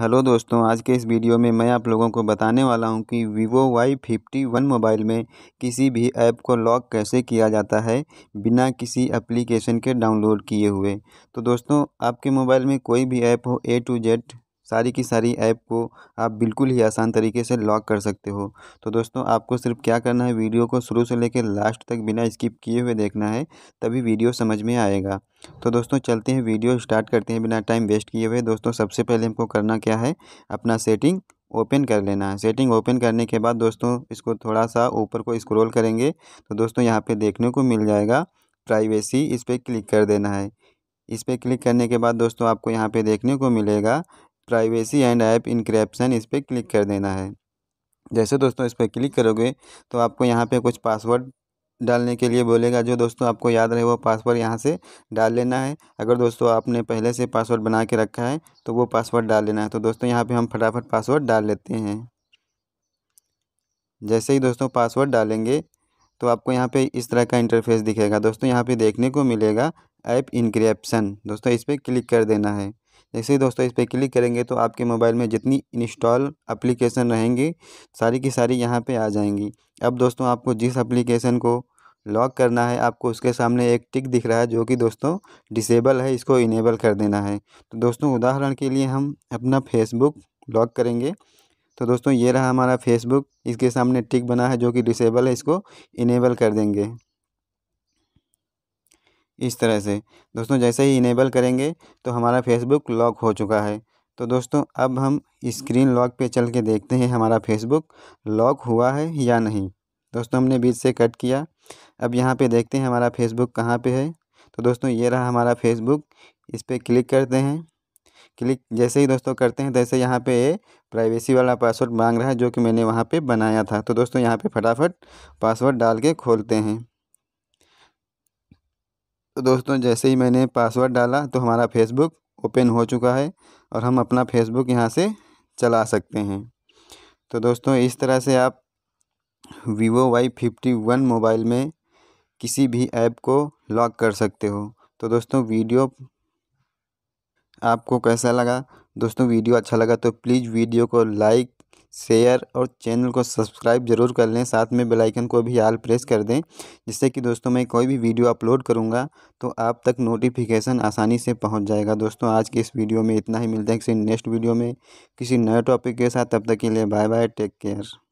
hello दोस्तों आज के इस वीडियो में मैं आप लोगों को बताने वाला हूं कि Vivo Y fifty one mobile में किसी भी ऐप को लॉक कैसे किया जाता है बिना किसी एप्लीकेशन के डाउनलोड किए हुए तो दोस्तों आपके मोबाइल में कोई भी ऐप हो ए टू जेड सारी की सारी ऐप को आप बिल्कुल ही आसान तरीके से लॉक कर सकते हो तो दोस्तों आपको सिर्फ क्या करना है वीडियो को शुरू से लेकर लास्ट तक बिना स्किप किए हुए देखना है तभी वीडियो समझ में आएगा तो दोस्तों चलते हैं वीडियो स्टार्ट करते हैं बिना टाइम वेस्ट किए हुए दोस्तों सबसे पहले हमको करना क्या है अपना सेटिंग ओपन कर लेना है सेटिंग ओपन करने के बाद दोस्तों इसको थोड़ा सा ऊपर को स्क्रॉल करेंगे तो दोस्तों यहाँ पे देखने को मिल जाएगा प्राइवेसी इस पर क्लिक कर देना है इस पर क्लिक करने के बाद दोस्तों आपको यहाँ पे देखने को मिलेगा प्राइवेसी एंड ऐप इनक्रेप्सन इस पर क्लिक कर देना है जैसे दोस्तों इस पर क्लिक करोगे तो आपको यहाँ पे कुछ पासवर्ड डालने के लिए बोलेगा जो दोस्तों आपको याद रहे वो पासवर्ड यहाँ से डाल लेना है अगर दोस्तों आपने पहले से पासवर्ड बना के रखा है तो वो पासवर्ड डाल लेना है तो दोस्तों यहाँ पे हम फटाफट पासवर्ड डाल लेते हैं जैसे ही दोस्तों पासवर्ड डालेंगे तो आपको यहाँ पर इस तरह का इंटरफेस दिखेगा दोस्तों यहाँ पर देखने को मिलेगा ऐप इनक्रिप्सन दोस्तों इस पर क्लिक कर देना है जैसे ही दोस्तों इस पर क्लिक करेंगे तो आपके मोबाइल में जितनी इंस्टॉल एप्लीकेशन रहेंगी सारी की सारी यहाँ पे आ जाएंगी अब दोस्तों आपको जिस एप्लीकेशन को लॉक करना है आपको उसके सामने एक टिक दिख रहा है जो कि दोस्तों डिसेबल है इसको इनेबल कर देना है तो दोस्तों उदाहरण के लिए हम अपना फेसबुक लॉक करेंगे तो दोस्तों ये रहा हमारा फेसबुक इसके सामने टिक बना है जो कि डिसेबल है इसको इनेबल कर देंगे इस तरह से दोस्तों जैसे ही इनेबल करेंगे तो हमारा फेसबुक लॉक हो चुका है तो दोस्तों अब हम स्क्रीन लॉक पे चल के देखते हैं हमारा फेसबुक लॉक हुआ है या नहीं दोस्तों हमने बीच से कट किया अब यहाँ पे देखते हैं हमारा फेसबुक कहाँ पे है तो दोस्तों ये रहा हमारा फेसबुक इस पर क्लिक करते हैं क्लिक जैसे ही दोस्तों करते हैं तैसे यहाँ पे ये प्राइवेसी वाला पासवर्ड मांग रहा है जो कि मैंने वहाँ पे बनाया था तो दोस्तों यहाँ पे फटाफट पासवर्ड डाल के खोलते हैं तो दोस्तों जैसे ही मैंने पासवर्ड डाला तो हमारा फेसबुक ओपन हो चुका है और हम अपना फेसबुक यहाँ से चला सकते हैं तो दोस्तों इस तरह से आप Vivo Y fifty one mobile में किसी भी ऐप को लॉक कर सकते हो तो दोस्तों वीडियो आपको कैसा लगा दोस्तों वीडियो अच्छा लगा तो प्लीज़ वीडियो को लाइक शेयर और चैनल को सब्सक्राइब जरूर कर लें साथ में बेल आइकन को भी आल प्रेस कर दें जिससे कि दोस्तों मैं कोई भी वीडियो अपलोड करूंगा तो आप तक नोटिफिकेशन आसानी से पहुंच जाएगा दोस्तों आज के इस वीडियो में इतना ही मिलता है किसी नेक्स्ट वीडियो में किसी नए टॉपिक के साथ तब तक के लिए बाय बाय टेक केयर